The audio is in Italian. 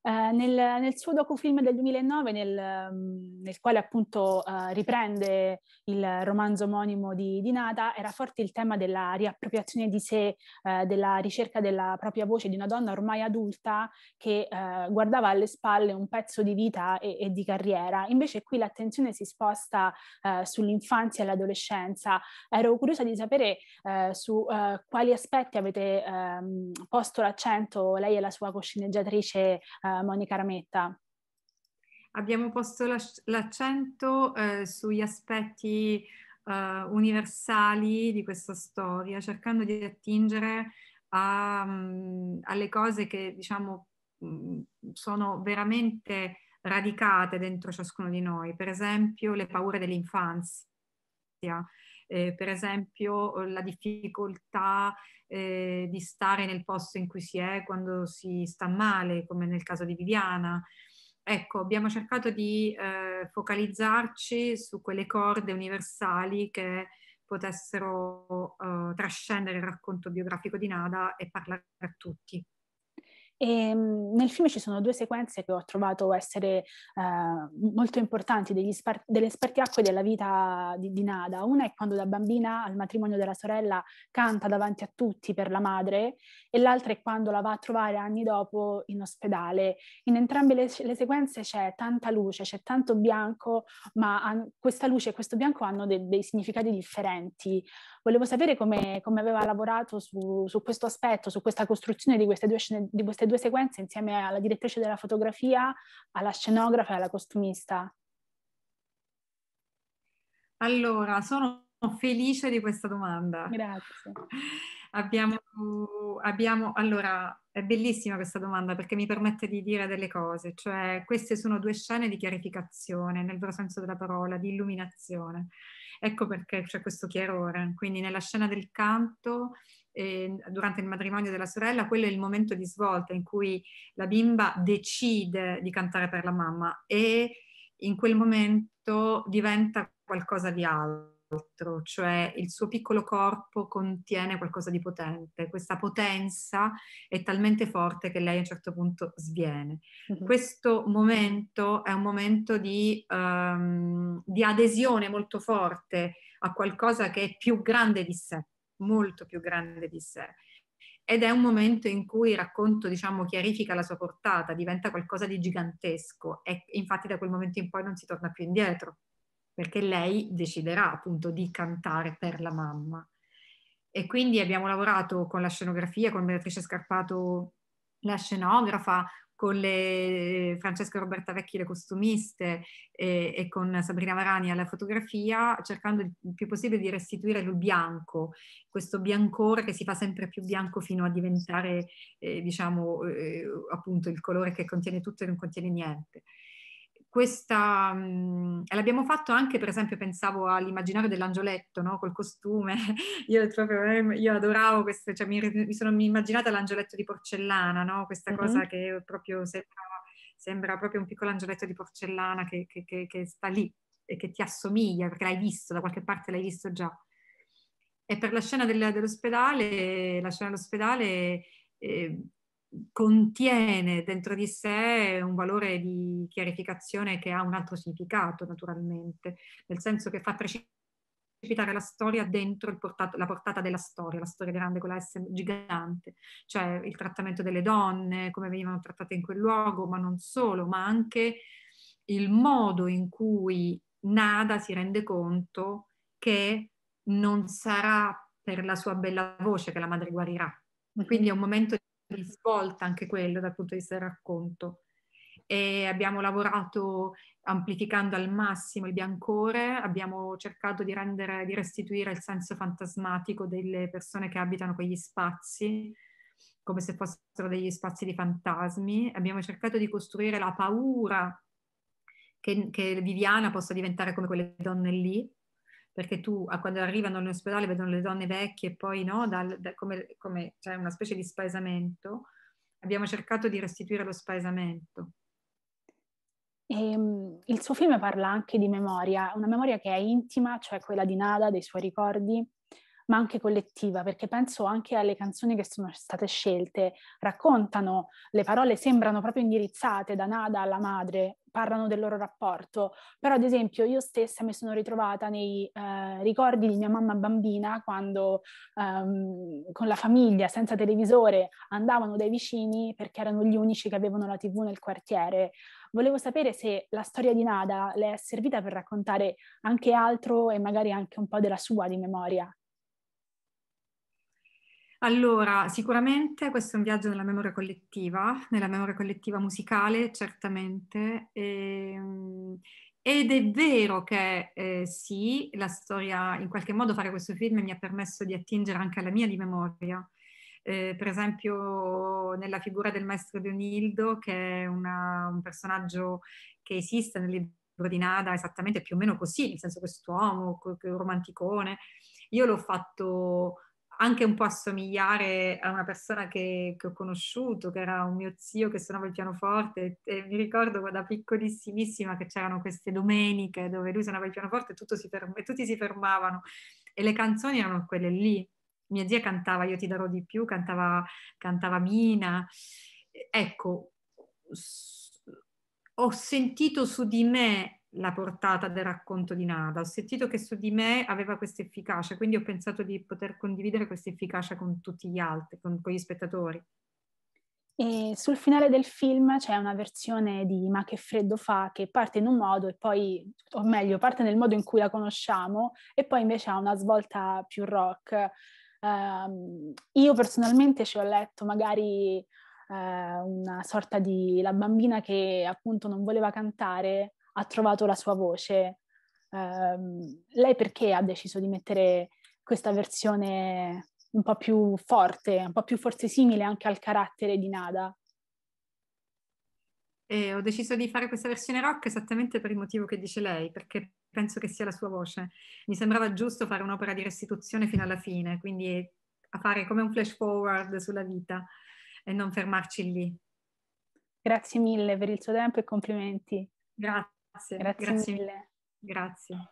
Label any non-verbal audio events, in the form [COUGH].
Eh, nel, nel, suo docufilm del 2009, nel, mm, nel quale appunto eh, riprende il romanzo omonimo di, di, Nada, era forte il tema della riappropriazione di sé, eh, della ricerca della propria voce di una donna ormai adulta che eh, guardava alle spalle un pezzo di vita e, e di carriera. Invece qui l'attenzione si sposta eh, sull'infanzia e l'adolescenza. Ero curiosa di sapere eh, su quali aspetti avete ehm, posto l'accento lei e la sua cosceneggiatrice eh, Monica Rametta. Abbiamo posto l'accento eh, sugli aspetti eh, universali di questa storia, cercando di attingere a, um, alle cose che diciamo mh, mm, sono veramente radicate dentro ciascuno di noi, per esempio le paure dell'infanzia, eh, per esempio eh, la difficoltà eh, di stare nel posto in cui si è quando si sta male, come nel caso di Viviana. Ecco, abbiamo cercato di eh, focalizzarci su quelle corde universali che potessero eh, trascendere il racconto biografico di Nada e parlare a tutti. E, ehm, nel film ci sono due sequenze che ho trovato essere eh, molto importanti, degli spar- delle spartiacque della vita di, di, Nada. Una è quando da bambina al matrimonio della sorella canta davanti a tutti per la madre e l'altra è quando la va a trovare anni dopo in ospedale. In entrambe le, le sequenze c'è tanta luce, c'è tanto bianco, ma an- questa luce e questo bianco hanno de- dei significati differenti. Volevo sapere come, come aveva lavorato su, su, questo aspetto, su questa costruzione di queste due, scene, di queste due sequenze insieme alla direttrice della fotografia, alla scenografa e alla costumista? Allora, sono felice di questa domanda. Grazie. Abbiamo, abbiamo, allora, è bellissima questa domanda perché mi permette di dire delle cose, cioè queste sono due scene di chiarificazione, nel vero senso della parola, di illuminazione. Ecco perché c'è questo chiarore. Quindi nella scena del canto eh, durante il matrimonio della sorella, quello è il momento di svolta in cui la bimba decide di cantare per la mamma e in quel momento diventa qualcosa di altro, cioè il suo piccolo corpo contiene qualcosa di potente, questa potenza è talmente forte che lei a un certo punto sviene. Mm-hmm. Questo momento è un momento di, um, di adesione molto forte a qualcosa che è più grande di sé molto più grande di sé. Ed è un momento in cui il racconto, diciamo, chiarifica la sua portata, diventa qualcosa di gigantesco e infatti da quel momento in poi non si torna più indietro, perché lei deciderà appunto di cantare per la mamma. E quindi abbiamo lavorato con la scenografia, con Beatrice Scarpato la scenografa, con le Francesca Roberta Vecchi, le costumiste, e, e con Sabrina Varani alla fotografia, cercando il più possibile di restituire il bianco, questo biancore che si fa sempre più bianco fino a diventare, eh, diciamo, eh, appunto il colore che contiene tutto e non contiene niente questa um, l'abbiamo fatto anche per esempio pensavo all'immaginario dell'angioletto no? col costume [LAUGHS] io, proprio, eh, io adoravo questo cioè, mi, mi, sono immaginata l'angioletto di porcellana no? questa mm-hmm. cosa che proprio sembra, sembra, proprio un piccolo angioletto di porcellana che, che, che, che, sta lì e che ti assomiglia perché l'hai visto da qualche parte l'hai visto già e per la scena del, dell'ospedale la scena dell'ospedale eh, contiene dentro di sé un valore di chiarificazione che ha un altro significato, naturalmente, nel senso che fa precipitare la storia dentro portato, la portata della storia, la storia grande con la S gigante, cioè il trattamento delle donne, come venivano trattate in quel luogo, ma non solo, ma anche il modo in cui Nada si rende conto che non sarà per la sua bella voce che la madre guarirà. Quindi è un momento di svolta anche quello dal punto di vista del racconto. E abbiamo lavorato amplificando al massimo il biancore, abbiamo cercato di, rendere, di restituire il senso fantasmatico delle persone che abitano quegli spazi, come se fossero degli spazi di fantasmi, abbiamo cercato di costruire la paura che, che Viviana possa diventare come quelle donne lì, perché tu quando arrivano all'ospedale vedono le donne vecchie e poi no, dal, da, come, come c'è cioè una specie di spaesamento, abbiamo cercato di restituire lo spaesamento. E, ehm, il suo film parla anche di memoria, una memoria che è intima, cioè quella di Nada, dei suoi ricordi, ma anche collettiva, perché penso anche alle canzoni che sono state scelte, raccontano, le parole sembrano proprio indirizzate da Nada alla madre, parlano del loro rapporto, però ad esempio io stessa mi sono ritrovata nei eh, ricordi di mia mamma bambina quando ehm, con la famiglia senza televisore andavano dai vicini perché erano gli unici che avevano la tv nel quartiere. Volevo sapere se la storia di Nada le è servita per raccontare anche altro e magari anche un po' della sua di memoria. Allora, sicuramente questo è un viaggio nella memoria collettiva, nella memoria collettiva musicale, certamente. E, ehm, ed è vero che eh, sì, la storia, in qualche modo fare questo film mi ha permesso di attingere anche alla mia di memoria. Eh, per esempio nella figura del maestro Dionildo, che è una, un personaggio che esiste nel libro di Nada, esattamente più o meno così, nel senso quest'uomo, romanticone. Io l'ho fatto anche un po' assomigliare a una persona che, che, ho conosciuto, che era un mio zio che suonava il pianoforte e mi ricordo da piccolissimissima che c'erano queste domeniche dove lui suonava il pianoforte e, si ferm- e tutti si fermavano e le canzoni erano quelle lì. Mia zia cantava Io ti darò di più, cantava, cantava Mina. Ecco, ho sentito su di me la portata del racconto di Nada. Ho sentito che su di me aveva questa efficacia, quindi ho pensato di poter condividere questa efficacia con tutti gli altri, con, con gli spettatori. E sul finale del film c'è una versione di Ma che freddo fa che parte in un modo e poi, o meglio, parte nel modo in cui la conosciamo e poi invece ha una svolta più rock. Uh, io personalmente ci ho letto magari uh, una sorta di la bambina che appunto non voleva cantare ha trovato la sua voce. Eh, lei perché ha deciso di mettere questa versione un po' più forte, un po' più forse simile anche al carattere di Nada? E ho deciso di fare questa versione rock esattamente per il motivo che dice lei, perché penso che sia la sua voce. Mi sembrava giusto fare un'opera di restituzione fino alla fine, quindi a fare come un flash forward sulla vita e non fermarci lì. Grazie mille per il suo tempo e complimenti. Grazie. Grazie, grazie, grazie mille. Grazie.